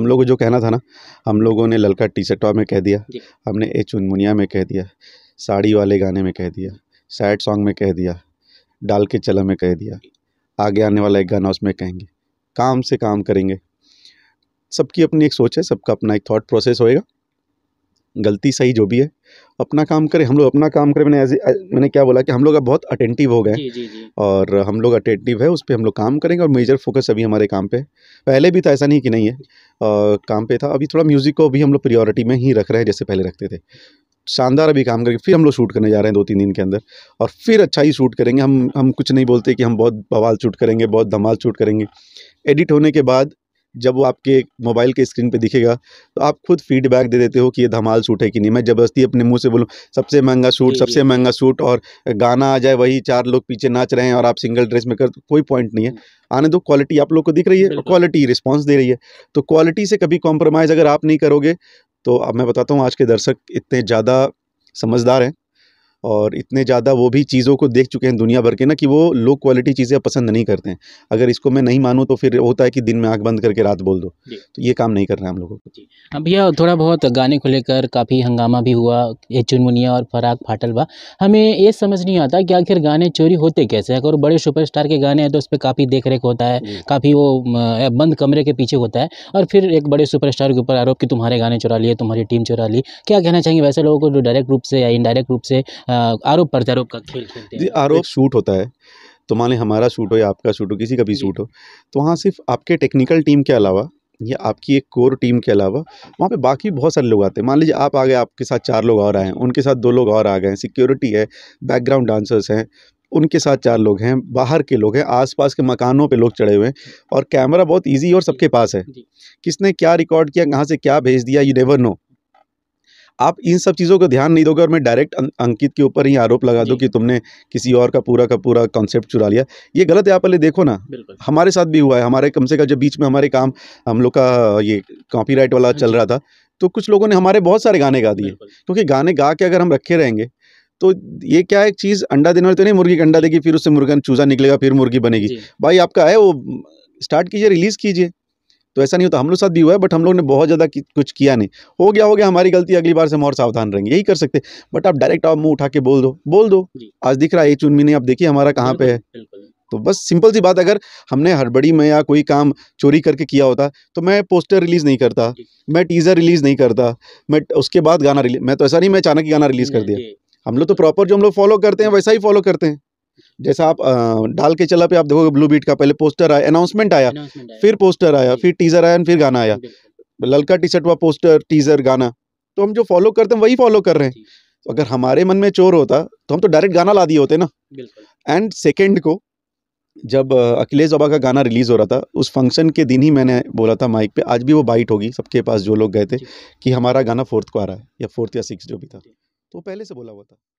हम लोग को जो कहना था ना हम लोगों ने ललका टी सटवा में कह दिया हमने ए चुनमुनिया में कह दिया साड़ी वाले गाने में कह दिया सैड सॉन्ग में कह दिया डाल के चला में कह दिया आगे आने वाला एक गाना उसमें कहेंगे काम से काम करेंगे सबकी अपनी एक सोच है सबका अपना एक थॉट प्रोसेस होएगा गलती सही जो भी है अपना काम करें हम लोग अपना काम करें मैंने मैंने क्या बोला कि हम लोग अब बहुत अटेंटिव हो गए और हम लोग अटेंटिव है उस पर हम लोग काम करेंगे और मेजर फोकस अभी हमारे काम पे पहले भी था ऐसा नहीं कि नहीं है आ, काम पे था अभी थोड़ा म्यूज़िक को भी हम लोग प्रियोरिटी में ही रख रहे हैं जैसे पहले रखते थे शानदार अभी काम करके फिर हम लोग शूट करने जा रहे हैं दो तीन दिन के अंदर और फिर अच्छा ही शूट करेंगे हम हम कुछ नहीं बोलते कि हम बहुत बवाल शूट करेंगे बहुत धमाल शूट करेंगे एडिट होने के बाद जब वो आपके मोबाइल के स्क्रीन पे दिखेगा तो आप खुद फीडबैक दे देते हो कि ये धमाल सूट है कि नहीं मैं जबरदस्ती अपने मुंह से बोलूँ सबसे महंगा सूट सबसे महंगा सूट और गाना आ जाए वही चार लोग पीछे नाच रहे हैं और आप सिंगल ड्रेस में कर तो कोई पॉइंट नहीं है हम्म। आने दो क्वालिटी आप लोग को दिख रही है क्वालिटी रिस्पॉन्स दे रही है तो क्वालिटी से कभी कॉम्प्रोमाइज़ अगर आप नहीं करोगे तो अब मैं बताता हूँ आज के दर्शक इतने ज़्यादा समझदार हैं और इतने ज़्यादा वो भी चीज़ों को देख चुके हैं दुनिया भर के ना कि वो लो क्वालिटी चीज़ें पसंद नहीं करते हैं अगर इसको मैं नहीं मानूँ तो फिर होता है कि दिन में आँख बंद करके रात बोल दो तो ये काम नहीं कर रहे हैं हम लोगों को भैया थोड़ा बहुत गाने को लेकर काफ़ी हंगामा भी हुआ ये चुनमुनिया और फराग फाटलवा हमें ये समझ नहीं आता कि आखिर गाने चोरी होते कैसे अगर बड़े सुपर के गाने हैं तो उस पर काफ़ी देख रेख होता है काफ़ी वो बंद कमरे के पीछे होता है और फिर एक बड़े सुपर के ऊपर आरोप कि तुम्हारे गाने चुरा लिए तुम्हारी टीम चुरा ली क्या कहना चाहेंगे वैसे लोगों को जो तो डायरेक्ट रूप से या इनडायरेक्ट रूप से आरोप प्रत्यारोप का खेल खेलते हैं आरोप शूट होता है तो माने हमारा शूट हो या आपका शूट हो किसी का भी शूट हो तो वहाँ सिर्फ आपके टेक्निकल टीम के अलावा या आपकी एक कोर टीम के अलावा वहाँ पे बाकी बहुत सारे लोग आते हैं मान लीजिए आप आ गए आपके साथ चार लोग और आए हैं उनके साथ दो लोग और आ गए हैं सिक्योरिटी है बैकग्राउंड डांसर्स हैं उनके साथ चार लोग हैं बाहर के लोग हैं आसपास के मकानों पे लोग चढ़े हुए हैं और कैमरा बहुत इजी और सबके पास है किसने क्या रिकॉर्ड किया कहाँ से क्या भेज दिया यू नेवर नो आप इन सब चीज़ों को ध्यान नहीं दोगे और मैं डायरेक्ट अं-, अंकित के ऊपर ही आरोप लगा दूँ कि तुमने किसी और का पूरा का पूरा कॉन्सेप्ट चुरा लिया ये गलत है आप पहले देखो ना हमारे साथ भी हुआ है हमारे कम से कम जब बीच में हमारे काम हम लोग का ये कॉपी वाला हाँ चल रहा था तो कुछ लोगों ने हमारे बहुत सारे गाने गा दिए क्योंकि गाने गा के अगर हम रखे रहेंगे तो ये क्या एक चीज़ अंडा देने वाली तो नहीं मुर्गी अंडा देगी फिर उससे मुर्गन चूजा निकलेगा फिर मुर्गी बनेगी भाई आपका है वो स्टार्ट कीजिए रिलीज़ कीजिए तो ऐसा नहीं होता हम लोग साथ भी हुआ है बट हम लोग ने बहुत ज़्यादा कि, कुछ किया नहीं हो गया हो गया हमारी गलती अगली बार से हम और सावधान रहेंगे यही कर सकते बट आप डायरेक्ट आप मुँह उठा के बोल दो बोल दो आज दिख रहा है ये नहीं आप देखिए हमारा कहाँ पे है तो बस सिंपल सी बात अगर हमने हड़बड़ी में या कोई काम चोरी करके किया होता तो मैं पोस्टर रिलीज़ नहीं करता मैं टीज़र रिलीज़ नहीं करता मैं उसके बाद गाना रिलीज मैं तो ऐसा नहीं मैं अचानक ही गाना रिलीज़ कर दिया हम लोग तो प्रॉपर जो हम लोग फॉलो करते हैं वैसा ही फॉलो करते हैं जैसा आप आ, डाल के चला पे आप देखोगे ब्लू बीट का पहले पोस्टर आया अनाउंसमेंट आया फिर पोस्टर आया फिर टीजर आया फिर गाना आया ललका टी शर्ट हुआ पोस्टर टीजर गाना तो हम जो फॉलो करते हैं वही फॉलो कर रहे हैं तो अगर हमारे मन में चोर होता तो हम तो डायरेक्ट गाना ला दिए होते ना एंड सेकेंड को जब अखिलेश बाबा का गाना रिलीज़ हो रहा था उस फंक्शन के दिन ही मैंने बोला था माइक पे आज भी वो बाइट होगी सबके पास जो लोग गए थे कि हमारा गाना फोर्थ को आ रहा है या फोर्थ या सिक्स जो भी था तो पहले से बोला हुआ था